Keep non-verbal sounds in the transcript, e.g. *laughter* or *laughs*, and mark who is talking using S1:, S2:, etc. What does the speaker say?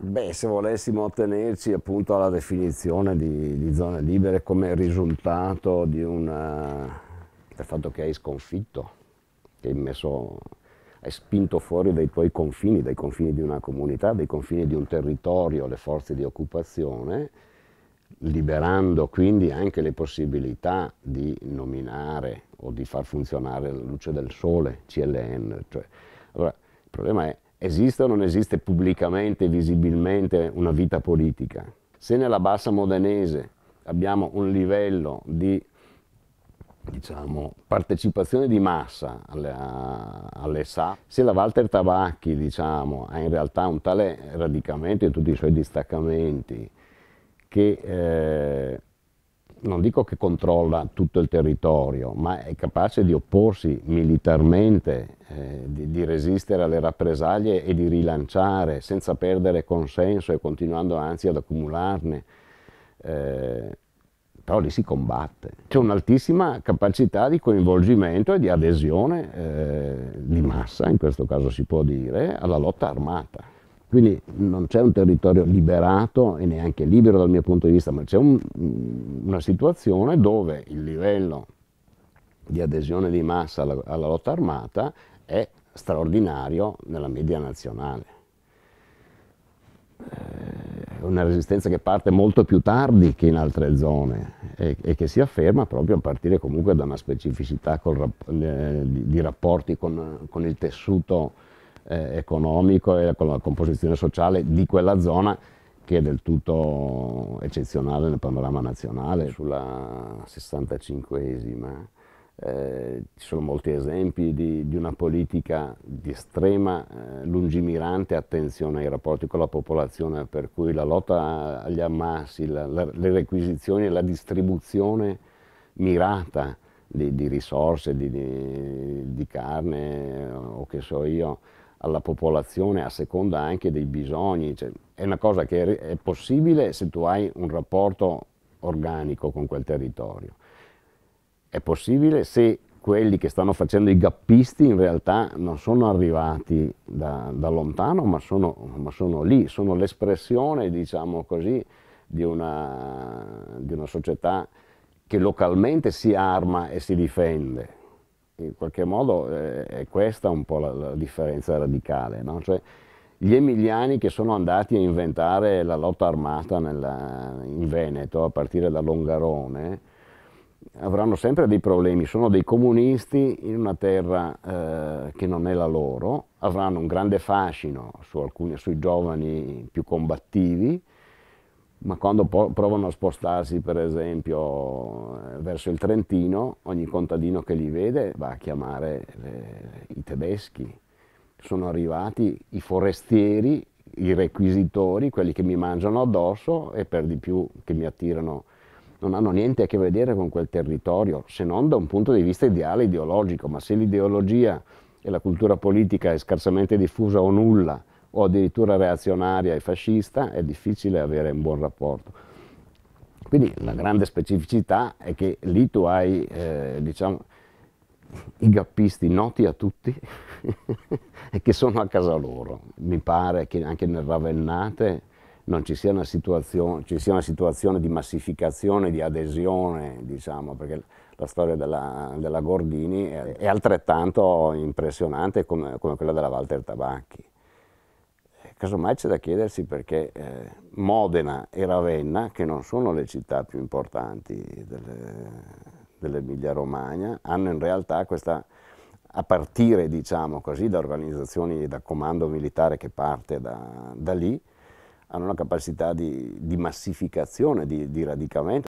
S1: Beh, se volessimo attenerci appunto alla definizione di, di zone libere come risultato una, eh, del fatto che hai sconfitto, che hai, messo, hai spinto fuori dai tuoi confini, dai confini di una comunità, dai confini di un territorio, le forze di occupazione, liberando quindi anche le possibilità di nominare o di far funzionare la luce del sole, CLN. Cioè, allora, il problema è Esiste o non esiste pubblicamente, visibilmente una vita politica? Se nella bassa modenese abbiamo un livello di diciamo, partecipazione di massa alle, alle SA, se la Walter Tabacchi diciamo, ha in realtà un tale radicamento in tutti i suoi distaccamenti che eh, non dico che controlla tutto il territorio, ma è capace di opporsi militarmente, eh, di, di, resistere alle rappresaglie e di rilanciare senza perdere consenso e continuando anzi ad accumularne. Eh, però lì si combatte. C'è un'altissima capacità di coinvolgimento e di adesione eh, di massa, in questo caso si può dire, alla lotta armata. Quindi non c'è un territorio liberato e neanche libero dal mio punto di vista, ma c'è un, una situazione dove il livello di adesione di massa alla, alla lotta armata è straordinario nella media nazionale eh, È una resistenza che parte molto più tardi che in altre zone e, e che si afferma proprio a partire comunque da una specificità col, eh, di, di, rapporti con, con il tessuto eh, economico e con la composizione sociale di quella zona che è del tutto eccezionale nel panorama nazionale. Sulla 65esima eh, ci sono molti esempi di, di una politica di estrema eh, lungimirante attenzione ai rapporti con la popolazione, per cui la lotta agli ammassi, la, la, le requisizioni, e la distribuzione mirata di, di risorse, di, di, carne eh, o che so io, alla popolazione a seconda anche dei bisogni. Cioè, è una cosa che è possibile se tu hai un rapporto organico con quel territorio. È possibile se quelli che stanno facendo i gappisti in realtà non sono arrivati da, da lontano, ma sono, ma sono, lì, sono l'espressione, diciamo così, di una, di una società che localmente si arma e si difende in qualche modo eh, è questa un po' la, la differenza radicale, no? cioè, gli emiliani che sono andati a inventare la lotta armata nella, in Veneto a partire da Longarone avranno sempre dei problemi, sono dei comunisti in una terra eh, che non è la loro, avranno un grande fascino su alcuni, sui giovani più combattivi, ma quando provano a spostarsi per esempio eh, verso il Trentino, ogni contadino che li vede va a chiamare le, eh, i tedeschi. Sono arrivati i forestieri, i requisitori, quelli che mi mangiano addosso e per di più che mi attirano, non hanno niente a che vedere con quel territorio, se non da un punto di vista ideale ideologico, ma se l'ideologia e la cultura politica è scarsamente diffusa o nulla, o addirittura reazionaria e fascista, è difficile avere un buon rapporto. Quindi la grande specificità è che lì tu hai, eh, diciamo, i gappisti noti a tutti *laughs* e che sono a casa loro. Mi pare che anche nel Ravennate non ci sia una situazione, ci sia una situazione di massificazione, di adesione, diciamo, perché la storia della, della Gordini è, è, altrettanto impressionante come, come quella della Walter Tabacchi. Casomai c'è da chiedersi perché eh, Modena e Ravenna, che non sono le città più importanti dell'Emilia Romagna, hanno in realtà questa, a partire diciamo così, da organizzazioni, da comando militare che parte da, da lì, hanno una capacità di, di massificazione, di, di radicamento.